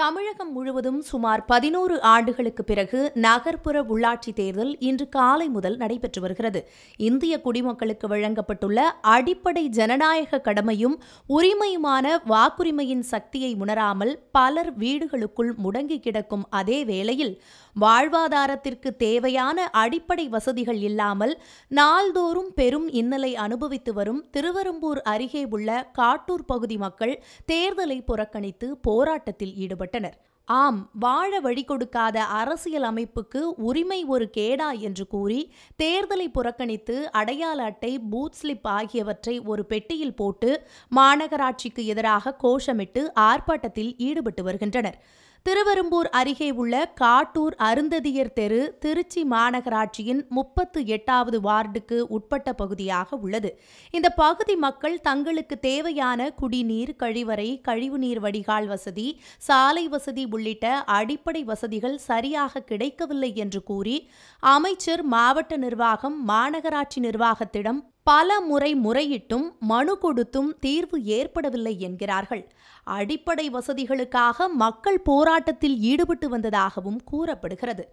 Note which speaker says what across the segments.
Speaker 1: தமிழகம் முழுவதும் சுமார் பதினோரு ஆண்டுகளுக்கு பிறகு நகர்ப்புற உள்ளாட்சித் தேர்தல் இன்று காலை முதல் நடைபெற்று வருகிறது இந்திய குடிமக்களுக்கு வழங்கப்பட்டுள்ள அடிப்படை ஜனநாயக கடமையும் உரிமையுமான வாக்குரிமையின் சக்தியை உணராமல் பலர் வீடுகளுக்குள் முடங்கி கிடக்கும் அதே வேளையில் வாழ்வாதாரத்திற்கு தேவையான அடிப்படை வசதிகள் இல்லாமல் நாள்தோறும் பெரும் இன்னலை அனுபவித்து வரும் திருவெரும்பூர் அருகே உள்ள காட்டூர் பகுதி மக்கள் தேர்தலை புறக்கணித்து போராட்டத்தில் ஈடுபட்டனர் ஆம் வாழ வழி கொடுக்காத அரசியல் அமைப்புக்கு உரிமை ஒரு கேடா என்று கூறி தேர்தலை புறக்கணித்து அடையாள அட்டை பூத் ஸ்லிப் ஆகியவற்றை ஒரு பெட்டியில் போட்டு மாநகராட்சிக்கு எதிராக கோஷமிட்டு ஆர்ப்பாட்டத்தில் ஈடுபட்டு வருகின்றனர் திருவரும்பூர் அருகே உள்ள காட்டூர் அருந்ததியர் தெரு திருச்சி மாநகராட்சியின் முப்பத்து எட்டாவது வார்டுக்கு உட்பட்ட பகுதியாக உள்ளது இந்த பகுதி மக்கள் தங்களுக்கு தேவையான குடிநீர் கழிவறை கழிவுநீர் வடிகால் வசதி சாலை வசதி உள்ளிட்ட அடிப்படை வசதிகள் சரியாக கிடைக்கவில்லை என்று கூறி அமைச்சர் மாவட்ட நிர்வாகம் மாநகராட்சி நிர்வாகத்திடம் பல முறை முறையிட்டும் மனு கொடுத்தும் தீர்வு ஏற்படவில்லை என்கிறார்கள் அடிப்படை வசதிகளுக்காக மக்கள் போராட்டத்தில் ஈடுபட்டு வந்ததாகவும் கூறப்படுகிறது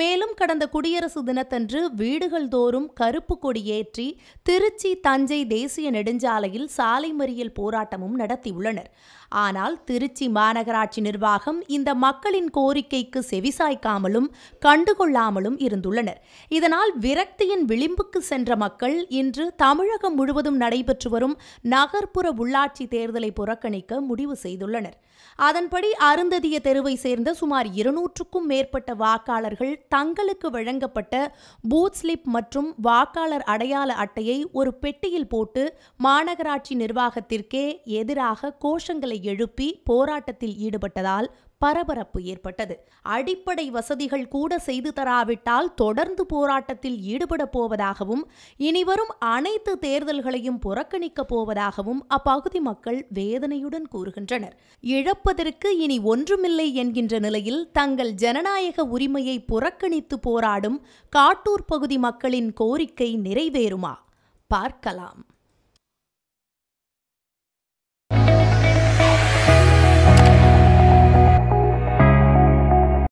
Speaker 1: மேலும் கடந்த குடியரசு தினத்தன்று வீடுகள் தோறும் கருப்பு கொடி ஏற்றி திருச்சி தஞ்சை தேசிய நெடுஞ்சாலையில் சாலை மறியல் போராட்டமும் நடத்தியுள்ளனர் ஆனால் திருச்சி மாநகராட்சி நிர்வாகம் இந்த மக்களின் கோரிக்கைக்கு செவிசாய்க்காமலும் கண்டுகொள்ளாமலும் இருந்துள்ளனர் இதனால் விரக்தியின் விளிம்புக்கு சென்ற மக்கள் இன்று தமிழகம் முழுவதும் நடைபெற்று வரும் நகர்ப்புற உள்ளாட்சி தேர்தலை புறக்கணிக்க முடிவு செய்துள்ளனர் அதன்படி அருந்ததிய தெருவை சேர்ந்த சுமார் இருநூற்றுக்கும் மேற்பட்ட வாக்காளர்கள் தங்களுக்கு வழங்கப்பட்ட பூத் ஸ்லிப் மற்றும் வாக்காளர் அடையாள அட்டையை ஒரு பெட்டியில் போட்டு மாநகராட்சி நிர்வாகத்திற்கே எதிராக கோஷங்களை எழுப்பி போராட்டத்தில் ஈடுபட்டதால் பரபரப்பு ஏற்பட்டது அடிப்படை வசதிகள் கூட செய்து தராவிட்டால் தொடர்ந்து போராட்டத்தில் ஈடுபடப் போவதாகவும் இனிவரும் அனைத்து தேர்தல்களையும் புறக்கணிக்கப் போவதாகவும் அப்பகுதி மக்கள் வேதனையுடன் கூறுகின்றனர் இழப்பதற்கு இனி ஒன்றுமில்லை என்கின்ற நிலையில் தங்கள் ஜனநாயக உரிமையை புறக்கணித்து போராடும் காட்டூர் பகுதி மக்களின் கோரிக்கை நிறைவேறுமா பார்க்கலாம்